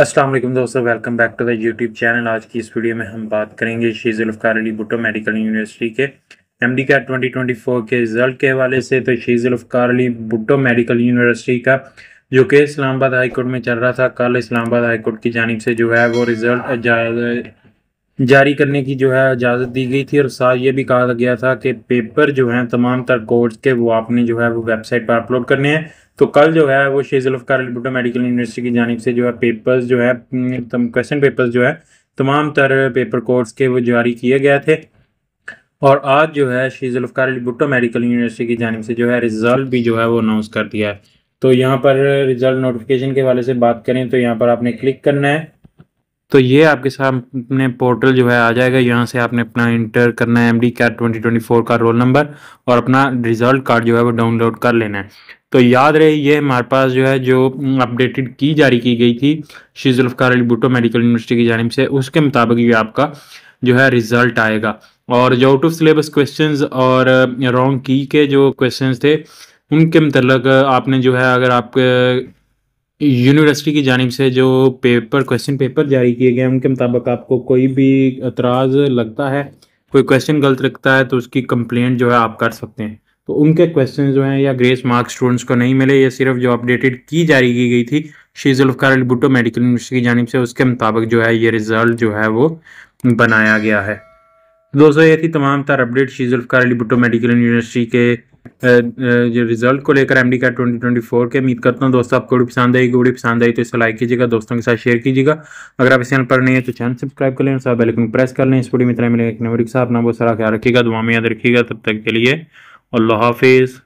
असलम दोस्तों welcome back to the YouTube channel आज की इस वीडियो में हम बात करेंगे श्री जुल्फ़ार अली भुट्टो मेडिकल यूनिवर्सिटी के M D CAT twenty twenty four के रिज़ल्ट के हवाले से तो श्री जुल्फ़ार अली भुट्टो मेडिकल यूनिवर्सिटी का जो कि इस्लामाबाद हाईकोर्ट में चल रहा था कल इस्लामाबाद हाईकोर्ट की जानब से जो है वो रिज़ल्ट जारी करने की जो है इजाज़त दी गई थी और साथ ये भी कहा गया था कि पेपर जो हैं तमाम तर कोर्स के वो आपने जो है वो वेबसाइट पर अपलोड करने हैं तो कल जो है वो शेजुल्फ़ार भुट्टो मेडिकल यूनिवर्सिटी की जानब से जो है पेपर्स जो है क्वेश्चन पेपर्स जो है तमाम तर पेपर कोर्स के वो जारी किए गए थे और आज जो है शेजुल्फ़ार भुट्टो मेडिकल यूनिवर्सिटी की जानब से जो है रिज़ल्ट भी जो है वो अनाउंस कर दिया है तो यहाँ पर रिज़ल्ट नोटिफिकेशन के वाले से बात करें तो यहाँ पर आपने क्लिक करना है तो ये आपके सामने पोर्टल जो है आ जाएगा यहाँ से आपने अपना इंटर करना है M D CAT twenty twenty four का रोल नंबर और अपना रिजल्ट कार्ड जो है वो डाउनलोड कर लेना है तो याद रहे ये हमारे पास जो है जो अपडेटेड की जारी की गई थी शीजुल्फकार अली भुटो मेडिकल यूनिवर्सिटी की जानब से उसके मुताबिक ये आपका जो है रिज़ल्ट आएगा और जो आउट ऑफ सिलेबस क्वेश्चन और रॉन्ग uh, की के जो क्वेश्चन थे उनके मतलब आपने जो है अगर आप uh, यूनिवर्सिटी की जानब से जो पेपर क्वेश्चन पेपर जारी किए गए हैं उनके मुताबिक आपको कोई भी एतराज़ लगता है कोई क्वेश्चन गलत लगता है तो उसकी कंप्लेंट जो है आप कर सकते हैं तो उनके क्वेश्चन जो हैं या ग्रेस मार्क्स स्टूडेंट्स को नहीं मिले ये सिर्फ जो अपडेटेड की जारी की गई थी शी जुल्फ़ार अली भुट्टो मेडिकल यूनिवर्सिटी की जानब से उसके मुताबिक जो है ये रिज़ल्ट जो है वो बनाया गया है दोस्तों ये थी तमाम तर अपडेट शी अली भुट्टो मेडिकल यूनिवर्सिटी के रिजल्ट को लेकर एमडी कैट 2024 के उम्मीद करता हूँ दोस्तों आपको वीडियो पसंद आएगी वीडियो पसंद आई तो इसे लाइक कीजिएगा दोस्तों के साथ शेयर कीजिएगा अगर आप इस चैनल पर नहीं है तो चैनल सब्सक्राइब कर लें साथ बेलकन प्रेस कर लें इस वीडियो में इतना मिलेगा एक नंबर के साथ अपना बहुत सारा ख्याल रखिएगा दुआ में याद रखिएगा तब तक के लिए अल्लाह हाफिज़